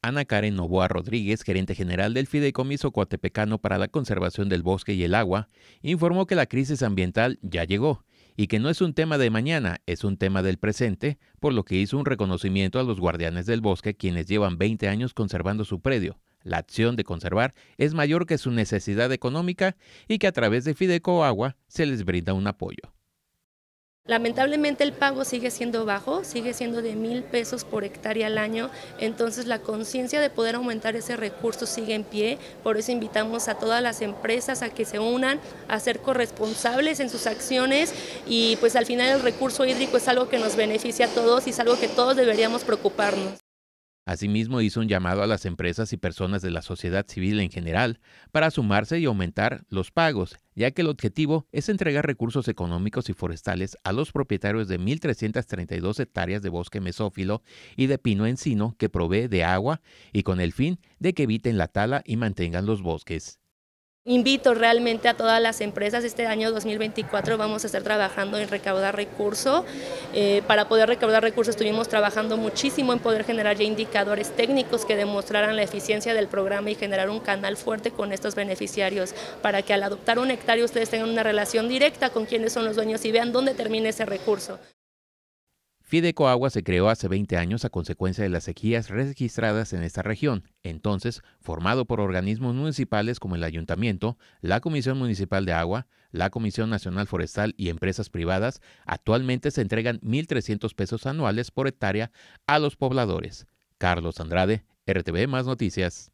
Ana Karen Novoa Rodríguez, gerente general del Fideicomiso Coatepecano para la Conservación del Bosque y el Agua, informó que la crisis ambiental ya llegó y que no es un tema de mañana, es un tema del presente, por lo que hizo un reconocimiento a los guardianes del bosque quienes llevan 20 años conservando su predio. La acción de conservar es mayor que su necesidad económica y que a través de Agua se les brinda un apoyo. Lamentablemente el pago sigue siendo bajo, sigue siendo de mil pesos por hectárea al año, entonces la conciencia de poder aumentar ese recurso sigue en pie, por eso invitamos a todas las empresas a que se unan, a ser corresponsables en sus acciones y pues al final el recurso hídrico es algo que nos beneficia a todos y es algo que todos deberíamos preocuparnos. Asimismo, hizo un llamado a las empresas y personas de la sociedad civil en general para sumarse y aumentar los pagos, ya que el objetivo es entregar recursos económicos y forestales a los propietarios de 1.332 hectáreas de bosque mesófilo y de pino encino que provee de agua y con el fin de que eviten la tala y mantengan los bosques. Invito realmente a todas las empresas, este año 2024 vamos a estar trabajando en recaudar recursos. Eh, para poder recaudar recursos estuvimos trabajando muchísimo en poder generar ya indicadores técnicos que demostraran la eficiencia del programa y generar un canal fuerte con estos beneficiarios para que al adoptar un hectárea ustedes tengan una relación directa con quiénes son los dueños y vean dónde termina ese recurso. Fideco Agua se creó hace 20 años a consecuencia de las sequías registradas en esta región, entonces formado por organismos municipales como el Ayuntamiento, la Comisión Municipal de Agua, la Comisión Nacional Forestal y empresas privadas, actualmente se entregan 1.300 pesos anuales por hectárea a los pobladores. Carlos Andrade, RTV Más Noticias.